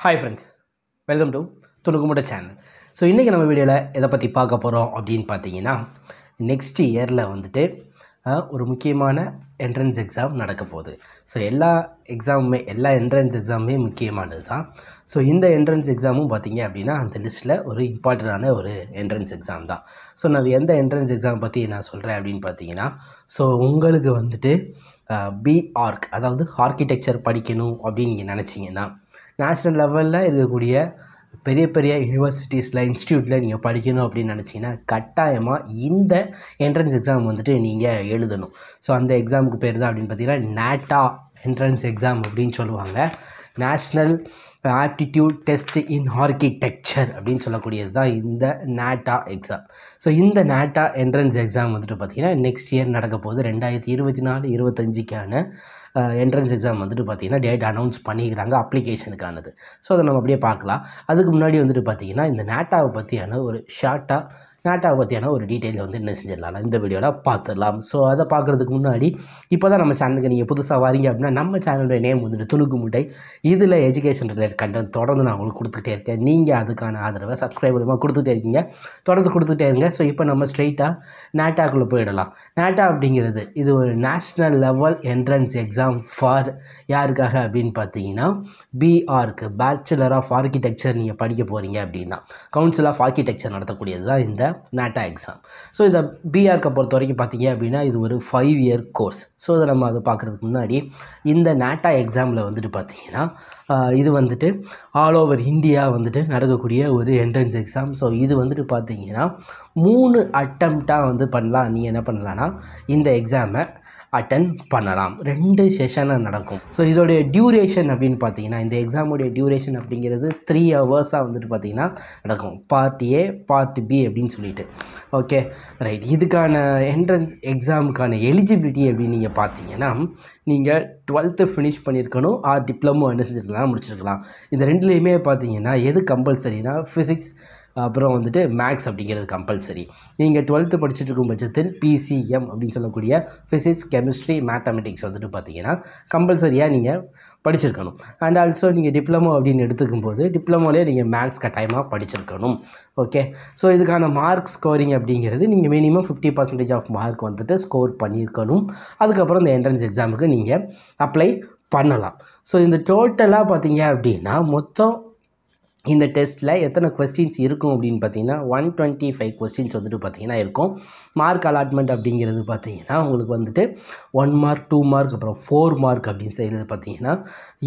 hi friends welcome to துணுக்குமுட்ட channel so இன்றைக்கி நம்ம வீடியோவில் எதை பற்றி பார்க்க போகிறோம் அப்படின்னு பார்த்தீங்கன்னா நெக்ஸ்ட் இயரில் வந்துட்டு ஒரு முக்கியமான என்ட்ரன்ஸ் எக்ஸாம் நடக்க போகுது ஸோ எல்லா எக்ஸாமுமே எல்லா என்ட்ரன்ஸ் எக்ஸாமுமே முக்கியமானது தான் ஸோ இந்த என்ட்ரன்ஸ் எக்ஸாமும் பார்த்திங்க அப்படின்னா அந்த லிஸ்ட்டில் ஒரு இம்பார்ட்டண்டான ஒரு என்ட்ரன்ஸ் எக்ஸாம் தான் ஸோ நான் எந்த என்ட்ரன்ஸ் எக்ஸாம் பற்றி நான் சொல்கிறேன் அப்படின்னு பார்த்தீங்கன்னா ஸோ உங்களுக்கு வந்துட்டு பிஆர்க் அதாவது ஆர்கிடெக்சர் படிக்கணும் அப்படின்னு நீங்கள் நினச்சிங்கன்னா நேஷ்னல் லெவலில் இருக்கக்கூடிய பெரிய பெரிய யூனிவர்சிட்டிஸில் இன்ஸ்டியூட்டில் நீங்கள் படிக்கணும் அப்படின்னு நினச்சிங்கன்னா கட்டாயமாக இந்த என்ட்ரன்ஸ் எக்ஸாம் வந்துட்டு நீங்கள் எழுதணும் ஸோ அந்த எக்ஸாமுக்கு பேர் தான் அப்படின்னு பார்த்தீங்கன்னா நேட்டா என்ட்ரன்ஸ் எக்ஸாம் அப்படின்னு சொல்லுவாங்க national aptitude test in architecture அப்படின்னு சொல்லக்கூடியது தான் இந்த நேட்டா எக்ஸாம் ஸோ இந்த நேட்டா என்ட்ரன்ஸ் எக்ஸாம் வந்துட்டு பார்த்திங்கன்னா நெக்ஸ்ட் இயர் நடக்க போகுது ரெண்டாயிரத்தி இருபத்தி நாலு இருபத்தஞ்சிக்கான என்ட்ரன்ஸ் எக்ஸாம் வந்துட்டு பார்த்திங்கன்னா டேட் அனௌன்ஸ் பண்ணிக்கிறாங்க அப்ளிகேஷனுக்கானது ஸோ அதை நம்ம அப்படியே பார்க்கலாம் அதுக்கு முன்னாடி வந்துட்டு பார்த்திங்கன்னா இந்த நேட்டாவை பற்றியான ஒரு ஷார்ட்டாக நேட்டாவை பற்றியான ஒரு டீட்டெயில் வந்து என்ன செஞ்சிடலாம் இந்த வீடியோவில் பார்த்துடலாம் ஸோ அதை பார்க்குறதுக்கு முன்னாடி இப்போ தான் நம்ம சேனலுக்கு நீங்கள் புதுசாக வரீங்க அப்படின்னா நம்ம சேனலோட நேம் வந்துட்டு துணுக்கு முட்டை இதில் எஜுகேஷன் ரிலேட் கண்டென்ட் தொடர்ந்து நான் உங்களுக்கு கொடுத்துக்கிட்டே இருக்கேன் நீங்கள் அதுக்கான ஆதரவை சப்ஸ்கிரைப் மூலமாக கொடுத்துட்டே இருக்கீங்க தொடர்ந்து கொடுத்துட்டே இருங்க ஸோ இப்போ நம்ம ஸ்ட்ரெயிட்டாக நேட்டாக்குள்ளே போயிடலாம் நேட்டா அப்படிங்கிறது இது ஒரு national level entrance exam for யாருக்காக அப்படின்னு பார்த்தீங்கன்னா பிஆருக்கு பேச்சுலர் ஆஃப் ஆர்கிடெக்சர் நீங்கள் படிக்க போகிறீங்க அப்படின்னா கவுன்சில் ஆஃப் ஆர்கிடெக்சர் நடத்தக்கூடியது தான் இந்த நேட்டா எக்ஸாம் ஸோ இந்த பிஆர்க்கை பொறுத்த வரைக்கும் பார்த்தீங்க அப்படின்னா இது ஒரு ஃபைவ் இயர் கோர்ஸ் ஸோ இதை நம்ம அதை பார்க்குறதுக்கு முன்னாடி இந்த நேட்டா எக்ஸாமில் வந்துட்டு பார்த்தீங்கன்னா இது வந்து வந்துட்டு ஆல் ஓவர் இந்தியா வந்துட்டு நடக்கக்கூடிய ஒரு என்ட்ரன்ஸ் எக்ஸாம் ஸோ இது வந்துட்டு பார்த்தீங்கன்னா மூணு அட்டம்ப்டாக வந்து பண்ணலாம் நீங்கள் என்ன பண்ணலான்னா இந்த எக்ஸாமை அட்டன் பண்ணலாம் ரெண்டு செஷனாக நடக்கும் ஸோ இதோடைய டியூரேஷன் அப்படின்னு பார்த்தீங்கன்னா இந்த எக்ஸாமுடைய டியூரேஷன் அப்படிங்கிறது த்ரீ ஹவர்ஸாக வந்துட்டு பார்த்தீங்கன்னா நடக்கும் பார்ட் ஏ பார்ட் பி அப்படின்னு சொல்லிட்டு ஓகே ரைட் இதுக்கான என்ட்ரன்ஸ் எக்ஸாமுக்கான எலிஜிபிலிட்டி அப்படின்னு நீங்கள் பார்த்தீங்கன்னா நீங்கள் டுவெல்த்து ஃபினிஷ் பண்ணியிருக்கணும் ஆர் டிப்ளமோ என்ன செஞ்சுருக்கலாம் முடிச்சிருக்கலாம் இந்த ரெண்டுலேயுமே பார்த்தீங்கன்னா எது கம்பல்சரினா ஃபிசிக்ஸ் அப்புறம் வந்துட்டு மேக்ஸ் அப்படிங்கிறது கம்பல்சரி நீங்கள் டுவெல்த்து படிச்சுட்டு இருக்கும் பட்சத்தில் பிசிஎம் அப்படின்னு சொல்லக்கூடிய ஃபிசிக்ஸ் கெமிஸ்ட்ரி மேத்தமெட்டிக்ஸ் வந்துட்டு பார்த்தீங்கன்னா கம்பல்சரியாக நீங்கள் படிச்சிருக்கணும் அண்ட் ஆல்சோ நீங்கள் டிப்ளமோ அப்படின்னு எடுத்துக்கும் போது டிப்ளமோலே நீங்கள் மேக்ஸ் கட்டாயமாக படிச்சிருக்கணும் ஓகே ஸோ இதுக்கான மார்க் ஸ்கோரிங் அப்படிங்கிறது நீங்கள் minimum fifty percentage of mark வந்துட்டு ஸ்கோர் பண்ணியிருக்கணும் அதுக்கப்புறம் இந்த என்ட்ரன்ஸ் எக்ஸாமுக்கு நீங்கள் அப்ளை பண்ணலாம் ஸோ இந்த டோட்டலாக பார்த்தீங்க அப்படின்னா மொத்தம் இந்த டெஸ்ட்டில் எத்தனை கொஸ்டின்ஸ் இருக்கும் அப்படின்னு பார்த்தீங்கன்னா ஒன் டுவெண்ட்டி ஃபைவ் கொஸ்டின்ஸ் வந்துட்டு பார்த்தீங்கன்னா இருக்கும் மார்க் அலாட்மெண்ட் அப்படிங்கிறது பார்த்தீங்கன்னா உங்களுக்கு வந்துட்டு ஒன் மார்க் டூ மார்க் அப்புறம் ஃபோர் மார்க் அப்படின்னு செய்கிறது பார்த்தீங்கன்னா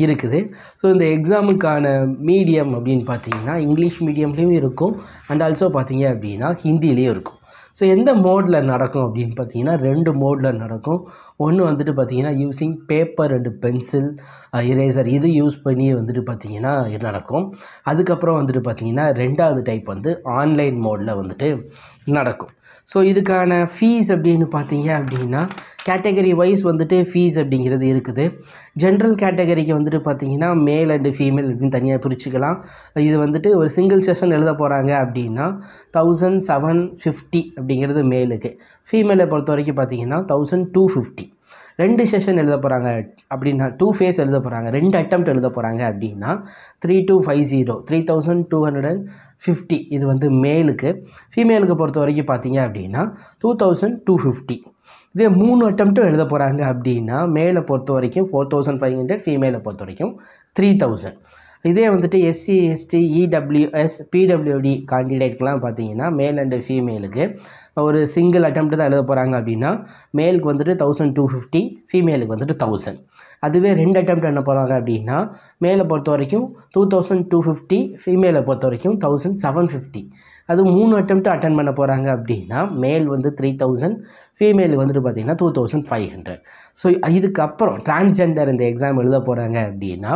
இருக்குது ஸோ இந்த எக்ஸாமுக்கான மீடியம் அப்படின்னு பார்த்தீங்கன்னா இங்கிலீஷ் மீடியம்லேயும் இருக்கும் அண்ட் ஆல்சோ பார்த்தீங்க அப்படின்னா ஹிந்திலேயும் இருக்கும் ஸோ எந்த மோடில் நடக்கும் அப்படின்னு பார்த்தீங்கன்னா ரெண்டு மோடில் நடக்கும் ஒன்று வந்துட்டு பார்த்தீங்கன்னா using paper and pencil eraser இது யூஸ் பண்ணி வந்துட்டு பார்த்தீங்கன்னா நடக்கும் அதுக்கப்புறம் வந்துட்டு பார்த்தீங்கன்னா ரெண்டாவது டைப் வந்து ஆன்லைன் மோடில் வந்துட்டு நடக்கும் ஸோ இதுக்கான ஃபீஸ் அப்படின்னு பார்த்தீங்க அப்படின்னா கேட்டகரி வைஸ் வந்துட்டு ஃபீஸ் அப்படிங்கிறது இருக்குது ஜென்ரல் கேட்டகரிக்கு வந்துட்டு பார்த்தீங்கன்னா மேல் அண்டு ஃபீமேல் அப்படின்னு தனியாக பிரிச்சுக்கலாம் இது வந்துட்டு ஒரு சிங்கிள் செஷன் எழுத போகிறாங்க அப்படின்னா தௌசண்ட் செவன் ஃபிஃப்டி அப்படிங்கிறது மேலுக்கு ஃபீமேலை பொறுத்த வரைக்கும் பார்த்தீங்கன்னா தௌசண்ட் டூ ஃபிஃப்டி ரெண்டு செஷன் எழுத போகிறாங்க அப்படின்னா டூ ஃபேஸ் எழுத போகிறாங்க ரெண்டு அட்டம் எழுத போகிறாங்க அப்படின்னா three two five zero three thousand two hundred and fifty இது வந்து மேலுக்கு ஃபீமேலுக்கு பொறுத்த வரைக்கும் பார்த்தீங்க அப்படின்னா டூ தௌசண்ட் டூ ஃபிஃப்டி இதே மூணு அட்டம்ட்டும் எழுத போகிறாங்க அப்படின்னா மேலே பொறுத்த வரைக்கும் ஃபோர் தௌசண்ட் ஃபைவ் ஹண்ட்ரட் ஃபீமேலை பொறுத்த வரைக்கும் த்ரீ தௌசண்ட் இதே வந்துட்டு SC ST EWS PWD e கேண்டிடேட்கெலாம் பார்த்தீங்கன்னா மேல் அண்டு ஃபீமேலுக்கு ஒரு சிங்கிள் அட்டம் தான் எழுத போகிறாங்க அப்படின்னா மேலுக்கு வந்துட்டு தௌசண்ட் டூ ஃபிஃப்டி ஃபீமேலுக்கு வந்துட்டு தௌசண்ட் அதுவே ரெண்டு அட்டம் என்ன போகிறாங்க அப்படின்னா மேலே பொறுத்த வரைக்கும் டூ தௌசண்ட் டூ ஃபிஃப்டி ஃபீமேலை பொறுத்த வரைக்கும் தௌசண்ட் செவன் ஃபிஃப்டி அது மூணு அட்டம் அட்டன் பண்ண போகிறாங்க அப்படின்னா மேல் வந்து த்ரீ தௌசண்ட் ஃபீமேல் வந்துட்டு பார்த்திங்கன்னா two thousand five hundred so இதுக்கப்புறம் டிரான்ஸ்ஜெண்டர் இந்த எக்ஸாம் எழுத போகிறாங்க அப்படின்னா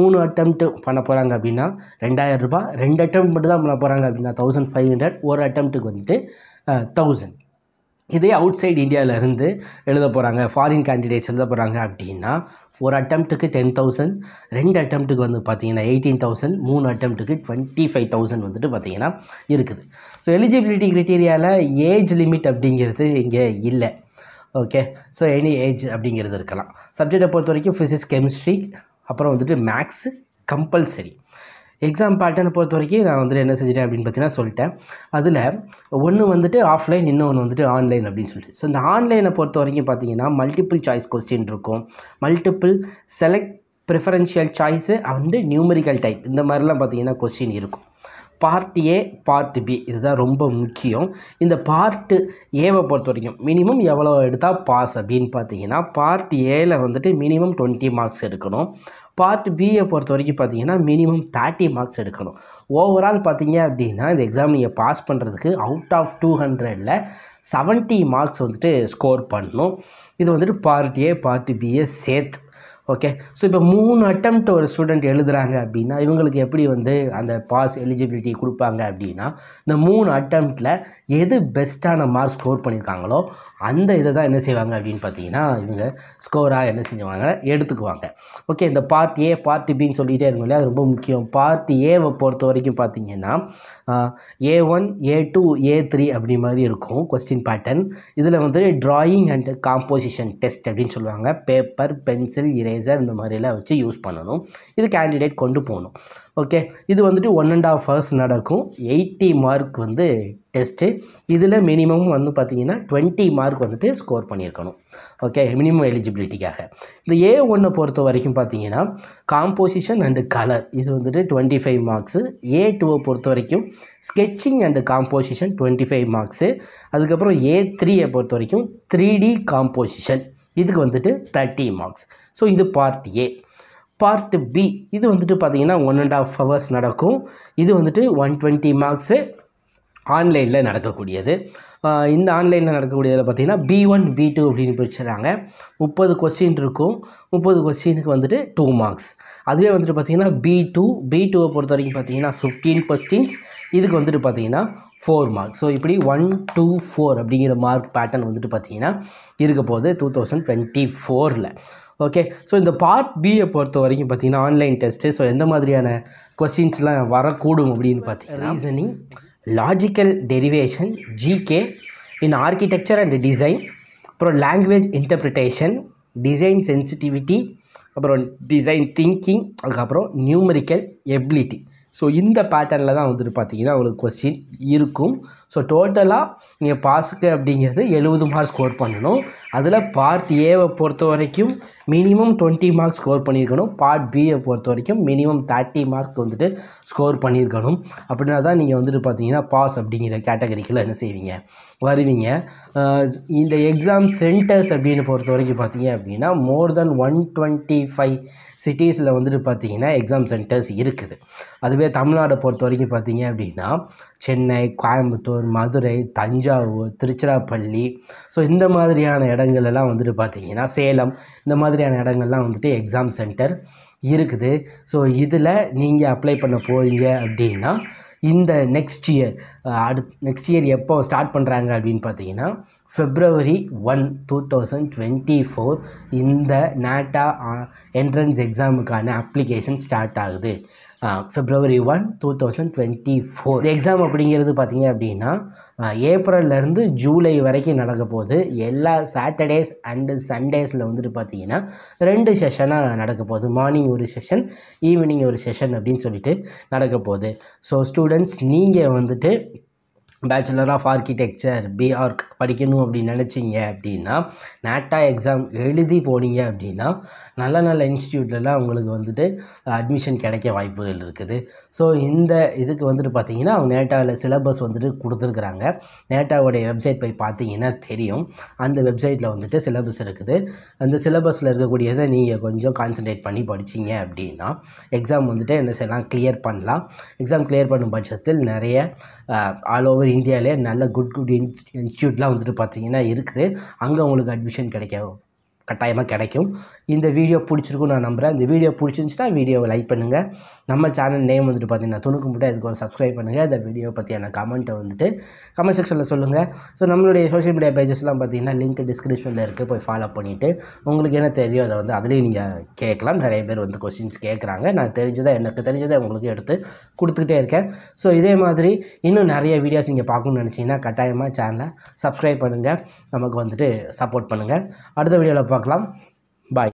மூணு அட்டம் பண்ண போகிறாங்க அப்படின்னா ரெண்டாயிரம் ரூபாய் ரெண்டு அட்டம் மட்டும் தான் பண்ண போகிறாங்க அப்படின்னா தௌசண்ட் ஃபைவ் ஹண்ட்ரட் ஒரு அட்டம்ப்ட்டுக்கு வந்துட்டு தௌசண்ட் இதே அவுட் சைடு இந்தியாவிலேருந்து எழுத போகிறாங்க ஃபாரின் கேண்டிடேட்ஸ் எழுத போகிறாங்க அப்படின்னா ஒரு அட்டம்ப்ட்டுக்கு டென் தௌசண்ட் ரெண்டு அட்டம்ப்ட்டுக்கு வந்து பார்த்தீங்கன்னா எயிட்டீன் தௌசண்ட் மூணு அட்டம்ப்ட்டுக்கு டுவெண்ட்டி ஃபைவ் தௌசண்ட் வந்துட்டு பார்த்திங்கன்னா இருக்குது ஸோ எலிஜிபிலிட்டி க்ரிட்டீரியாவில் ஏஜ் லிமிட் அப்படிங்கிறது இங்கே இல்லை ஓகே ஸோ எனி ஏஜ் அப்படிங்கிறது இருக்கலாம் சப்ஜெக்டை பொறுத்த வரைக்கும் ஃபிசிக்ஸ் கெமிஸ்ட்ரி அப்புறம் வந்துட்டு மேக்ஸு கம்பல்சரி எக்ஸாம் பேட்டர்னை பொறுத்த வரைக்கும் நான் வந்துட்டு என்ன செஞ்சிட்டேன் அப்படின்னு பார்த்தீங்கன்னா சொல்லிட்டேன் அதில் ஒன்று வந்துட்டு ஆஃப்லைன் இன்னொன்று வந்துட்டு ஆன்லைன் அப்படின்னு சொல்லிட்டு ஸோ இந்த ஆன்லைனை பொறுத்த வரைக்கும் பார்த்தீங்கன்னா மல்டிபிள் சாய்ஸ் கொஸ்டின் இருக்கும் மல்டிபிள் செலக்ட் ப்ரிஃபரன்ஷியல் சாய்ஸு வந்து நியூமரிக்கல் டைப் இந்த மாதிரிலாம் பார்த்தீங்கன்னா கொஸ்டின் இருக்கும் பார்ட் ஏ பார்ட் பி இதுதான் ரொம்ப முக்கியம் இந்த பார்ட்டு ஏவை பொறுத்த வரைக்கும் மினிமம் எவ்வளோ எடுத்தால் பாஸ் அப்படின்னு பார்த்தீங்கன்னா பார்ட் ஏல வந்துட்டு மினிமம் டுவெண்ட்டி மார்க்ஸ் எடுக்கணும் பார்ட் பியை பொறுத்த வரைக்கும் பார்த்தீங்கன்னா மினிமம் தேர்ட்டி மார்க்ஸ் எடுக்கணும் ஓவரால் பார்த்தீங்க அப்படின்னா இந்த எக்ஸாம் நீங்கள் பாஸ் பண்ணுறதுக்கு அவுட் ஆஃப் டூ ஹண்ட்ரடில் செவன்ட்டி மார்க்ஸ் வந்துட்டு ஸ்கோர் பண்ணணும் இது வந்துட்டு பார்ட் ஏ பார்ட் பிஏ சேர்த்து ஓகே ஸோ இப்போ மூணு அட்டம்ப்ட் ஒரு ஸ்டூடெண்ட் எழுதுகிறாங்க அப்படின்னா இவங்களுக்கு எப்படி வந்து அந்த பாஸ் எலிஜிபிலிட்டி கொடுப்பாங்க அப்படின்னா இந்த மூணு அட்டம்ப்டில் எது பெஸ்ட்டான மார்க் ஸ்கோர் பண்ணியிருக்காங்களோ அந்த இதை தான் என்ன செய்வாங்க அப்படின்னு பார்த்தீங்கன்னா இவங்க ஸ்கோராக என்ன செஞ்சுவாங்க எடுத்துக்குவாங்க ஓகே இந்த பார்ட் ஏ பார்ட் பின்னு சொல்லிகிட்டே இருக்கும் இல்லையா அது ரொம்ப முக்கியம் பார்ட் ஏவை பொறுத்த வரைக்கும் பார்த்தீங்கன்னா A one A two A three அப்படி மாதிரி இருக்கும் கொஸ்டின் பேட்டர்ன் இதில் வந்து ட்ராயிங் அண்ட் காம்போசிஷன் டெஸ்ட் அப்படின்னு சொல்லுவாங்க பேப்பர் பென்சில் இரேசர் இந்த மாதிரிலாம் வச்சு யூஸ் பண்ணணும் இது கேண்டிடேட் கொண்டு போகணும் ஓகே இது வந்துட்டு ஒன் அண்ட் ஆஃப் ஹவர்ஸ் நடக்கும் எயிட்டி மார்க் வந்து டெஸ்ட்டு இதில் மினிமம் வந்து பார்த்திங்கன்னா டுவெண்ட்டி மார்க் வந்துட்டு ஸ்கோர் பண்ணியிருக்கணும் ஓகே மினிமம் எலிஜிபிலிட்டிக்காக இந்த ஏ ஒன்னை பொறுத்த வரைக்கும் பார்த்தீங்கன்னா காம்போசிஷன் அண்டு கலர் இது வந்துட்டு டுவெண்ட்டி ஃபைவ் மார்க்ஸு ஏ டூவை பொறுத்த வரைக்கும் sketching and composition twenty five marks அதுக்கப்புறம் ஏ த்ரீயை பொறுத்த வரைக்கும் த்ரீ டி காம்போசிஷன் இதுக்கு வந்துட்டு தேர்ட்டி மார்க்ஸ் ஸோ இது பார்ட் ஏ பார்ட் பி இது வந்துட்டு பார்த்திங்கன்னா ஒன் அண்ட் ஆஃப் ஹவர்ஸ் நடக்கும் இது வந்துட்டு ஒன் டுவெண்ட்டி மார்க்ஸு ஆன்லைனில் நடக்கக்கூடியது இந்த ஆன்லைனில் நடக்கக்கூடியதில் பார்த்திங்கன்னா பி ஒன் பி டூ அப்படின்னு பிரிச்சுறாங்க முப்பது கொஸ்டின் இருக்கும் முப்பது கொஸ்டினுக்கு வந்துட்டு டூ மார்க்ஸ் அதுவே வந்துட்டு பார்த்திங்கன்னா பி டூ பி டூவை பொறுத்த வரைக்கும் பார்த்திங்கன்னா ஃபிஃப்டீன் கொஸ்டின்ஸ் இதுக்கு வந்துட்டு பார்த்திங்கன்னா ஃபோர் மார்க்ஸ் ஸோ இப்படி ஒன் டூ ஃபோர் அப்படிங்கிற மார்க் பேட்டர்ன் வந்துட்டு பார்த்திங்கன்னா இருக்க போகுது டூ தௌசண்ட் டுவெண்ட்டி ஃபோரில் ஓகே ஸோ இந்த பார்ட் பியை பொறுத்த வரைக்கும் பார்த்திங்கன்னா ஆன்லைன் டெஸ்ட்டு ஸோ எந்த மாதிரியான கொஸ்டின்ஸ்லாம் வரக்கூடும் அப்படின்னு பார்த்தீங்கன்னா reasoning logical derivation GK in architecture and design, pro language interpretation, design sensitivity, அப்புறம் டிசைன் திங்கிங் அதுக்கப்புறம் நியூமெரிக்கல் எபிலிட்டி ஸோ இந்த பேட்டர்னில் தான் வந்துட்டு பார்த்தீங்கன்னா உங்களுக்கு கொஸ்டின் இருக்கும் ஸோ டோட்டலாக நீங்கள் பாஸுக்கு அப்படிங்கிறது எழுபது மார்க் ஸ்கோர் பண்ணணும் அதில் பார்ட் ஏவை பொறுத்த வரைக்கும் மினிமம் டுவெண்ட்டி மார்க் ஸ்கோர் பண்ணியிருக்கணும் பார்ட் பியை பொறுத்த வரைக்கும் மினிமம் தேர்ட்டி மார்க் வந்துட்டு ஸ்கோர் பண்ணியிருக்கணும் அப்படின்னா தான் நீங்கள் வந்துட்டு பார்த்தீங்கன்னா பாஸ் அப்படிங்கிற கேட்டகரிக்குள்ளே என்ன செய்வீங்க வருவீங்க இந்த எக்ஸாம் சென்டர்ஸ் அப்படின்னு பொறுத்த வரைக்கும் பார்த்தீங்க அப்படின்னா more than one twenty five சிட்டிஸில் வந்துட்டு பார்த்திங்கன்னா எக்ஸாம் சென்டர்ஸ் இருக்குது அதுவே தமிழ்நாடை பொறுத்த வரைக்கும் பார்த்திங்க அப்படின்னா சென்னை கோயம்புத்தூர் மதுரை தஞ்சாவூர் திருச்சிராப்பள்ளி ஸோ இந்த மாதிரியான இடங்கள்லாம் வந்துட்டு பார்த்திங்கன்னா சேலம் இந்த மாதிரியான இடங்கள்லாம் வந்துட்டு எக்ஸாம் சென்டர் இருக்குது ஸோ இதில் நீங்கள் அப்ளை பண்ண போகிறீங்க அப்படின்னா இந்த நெக்ஸ்ட் இயர் அடுத் நெக்ஸ்ட் இயர் எப்போ ஸ்டார்ட் பண்ணுறாங்க அப்படின்னு பார்த்தீங்கன்னா February one two thousand twenty four இந்த நேட்டா என்ட்ரன்ஸ் எக்ஸாமுக்கான அப்ளிகேஷன் ஸ்டார்ட் ஆகுது February one two thousand twenty four exam அப்படிங்கிறது பார்த்திங்க அப்படின்னா ஏப்ரல்லேருந்து ஜூலை வரைக்கும் நடக்க போகுது எல்லா சாட்டர்டேஸ் அண்டு சண்டேஸில் வந்துட்டு பார்த்திங்கன்னா ரெண்டு செஷனாக நடக்க போகுது மார்னிங் ஒரு செஷன் ஈவினிங் ஒரு செஷன் அப்படின்னு சொல்லிட்டு நடக்க போகுது ஸோ ஸ்டூடெண்ட்ஸ் நீங்கள் வந்துட்டு பேச்சுலர் ஆஃப் ஆர்கிடெக்சர் பிஆர்க் படிக்கணும் அப்படின்னு நினச்சிங்க அப்படின்னா நேட்டா எக்ஸாம் எழுதி போனீங்க அப்படின்னா நல்ல நல்ல இன்ஸ்டியூட்லலாம் உங்களுக்கு வந்துட்டு அட்மிஷன் கிடைக்க வாய்ப்புகள் இருக்குது ஸோ இந்த இதுக்கு வந்துட்டு பார்த்தீங்கன்னா அவங்க நேட்டாவில் சிலபஸ் வந்துட்டு கொடுத்துருக்குறாங்க நேட்டாவோடைய வெப்சைட் போய் பார்த்தீங்கன்னா தெரியும் அந்த வெப்சைட்டில் வந்துட்டு சிலபஸ் இருக்குது அந்த சிலபஸில் இருக்கக்கூடியதை நீங்கள் கொஞ்சம் கான்சன்ட்ரேட் பண்ணி படிச்சிங்க அப்படின்னா எக்ஸாம் வந்துட்டு என்ன செய்யலாம் கிளியர் பண்ணலாம் எக்ஸாம் கிளியர் பண்ணும் பட்சத்தில் நிறைய ஆல் ஓவர் இந்தியாவிலே நல்ல குட் குட் இன்ஸ் இன்ஸ்டியூட்லாம் வந்துட்டு பார்த்தீங்கன்னா இருக்குது அங்கே உங்களுக்கு அட்மிஷன் கிடைக்கும் கட்டாயமாக கிடைக்கும் இந்த வீடியோ பிடிச்சிருக்கும் நான் நம்புகிறேன் இந்த வீடியோ பிடிச்சிருந்துச்சுன்னா வீடியோவை லைக் பண்ணுங்கள் நம்ம சேனல் நேம் வந்துட்டு பார்த்தீங்கன்னா துணுக்கு மட்டும் அதுக்கு ஒரு சப்ஸ்கிரைப் பண்ணுங்கள் இந்த வீடியோ பற்றியான கமெண்ட்டை வந்துட்டு கமெண்ட் செக்ஷனில் சொல்லுங்கள் ஸோ நம்மளுடைய சோஷியல் மீடியா பேஜஸ்லாம் பார்த்தீங்கன்னா லிங்க் டிஸ்கிரிப்ஷனில் இருக்குது போய் ஃபாலோ பண்ணிவிட்டு உங்களுக்கு என்ன தேவையோ அதை வந்து அதுலேயும் நீங்கள் கேட்கலாம் நிறைய பேர் வந்து கொஸ்டின்ஸ் கேட்குறாங்க நான் தெரிஞ்சதை எனக்கு தெரிஞ்சதை உங்களுக்கு எடுத்து கொடுத்துக்கிட்டே இருக்கேன் ஸோ இதே மாதிரி இன்னும் நிறைய வீடியோஸ் நீங்கள் பார்க்கணும்னு நினச்சிங்கன்னா கட்டாயமாக சேனலை சப்ஸ்கிரைப் பண்ணுங்கள் நமக்கு வந்துட்டு சப்போர்ட் பண்ணுங்கள் அடுத்த வீடியோவில் por